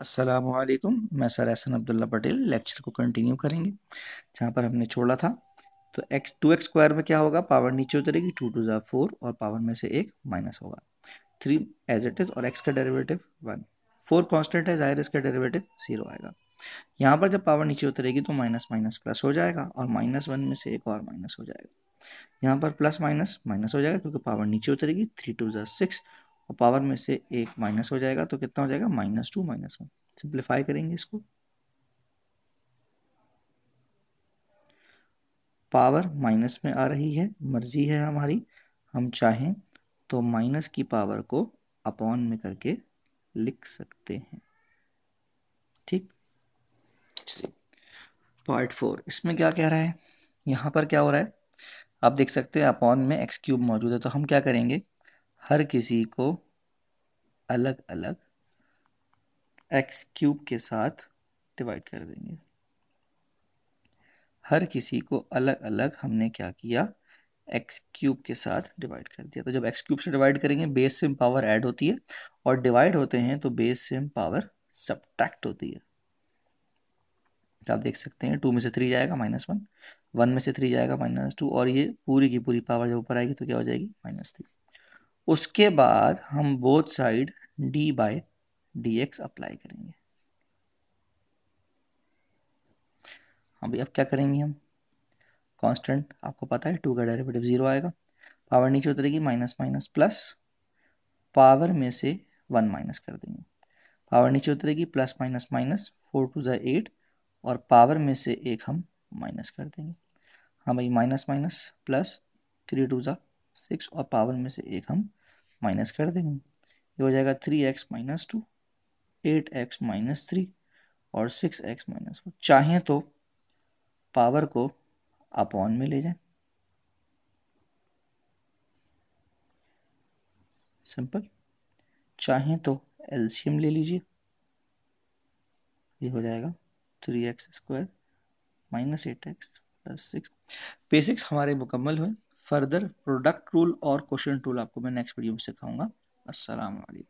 असलकुम मैं sir Ehsan Abdullah Patel lecture को कंटिन्यू करेंगे जहाँ पर हमने छोड़ा था तो एक्स टू एक्स स्क्वायर में क्या होगा पावर नीचे उतरेगी टू टू ज़ा फोर और पावर में से एक माइनस होगा थ्री एज इट इज़ और एक्स का डेरिवेटिव वन फोर कॉन्स्टेंट है जाहिर इसका डेरिवेटिव जीरो आएगा यहाँ पर जब पावर नीचे उतरेगी तो माइनस माइनस प्लस हो जाएगा और माइनस वन में से एक और माइनस हो जाएगा यहाँ पर प्लस माइनस माइनस हो जाएगा क्योंकि पावर नीचे उतरेगी थ्री टू ज़ा सिक्स और पावर में से एक माइनस हो जाएगा तो कितना हो जाएगा minus two minus one simplify करेंगे इसको पावर माइनस में आ रही है मर्जी है हमारी हम चाहें तो माइनस की पावर को अपॉन में करके लिख सकते हैं ठीक पार्ट फोर इसमें क्या कह रहा है यहाँ पर क्या हो रहा है आप देख सकते हैं अपॉन में एक्स क्यूब मौजूद है तो हम क्या करेंगे हर किसी को अलग अलग एक्स क्यूब के साथ डिवाइड कर देंगे हर किसी को अलग अलग हमने क्या किया एक्स क्यूब के साथ डिवाइड कर दिया तो जब एक्स क्यूब से डिवाइड करेंगे बेस से पावर ऐड होती है और डिवाइड होते हैं तो बेस से पावर सब्ट्रैक्ट होती है तो आप देख सकते हैं टू में से थ्री जाएगा माइनस वन वन में से थ्री जाएगा माइनस टू और ये पूरी की पूरी पावर जब ऊपर आएगी तो क्या हो जाएगी माइनस थ्री उसके बाद हम both side d by d x apply करेंगे अभी हाँ अब क्या करेंगे हम कांस्टेंट आपको पता है टू का डेरिवेटिव ज़ीरो आएगा पावर नीचे उतरेगी माइनस माइनस प्लस पावर में से वन माइनस कर देंगे पावर नीचे उतरेगी plus minus minus four two ज़ा एट और पावर में से एक हम माइनस कर देंगे हाँ भाई minus minus plus three two जै सिक्स और पावर में से एक हम माइनस कर देंगे ये हो जाएगा three x minus two eight x minus three और सिक्स एक्स माइनस फोर चाहें तो पावर को अपॉन में ले जाएं सिंपल चाहें तो एल्शियम ले लीजिए ये हो जाएगा three x square minus eight x plus six basics हमारे मुकम्मल हुए फर्दर प्रोडक्ट रूल और क्वेश्चन टूल आपको मैं नेक्स्ट वीडियो में सिखाऊंगा असलकम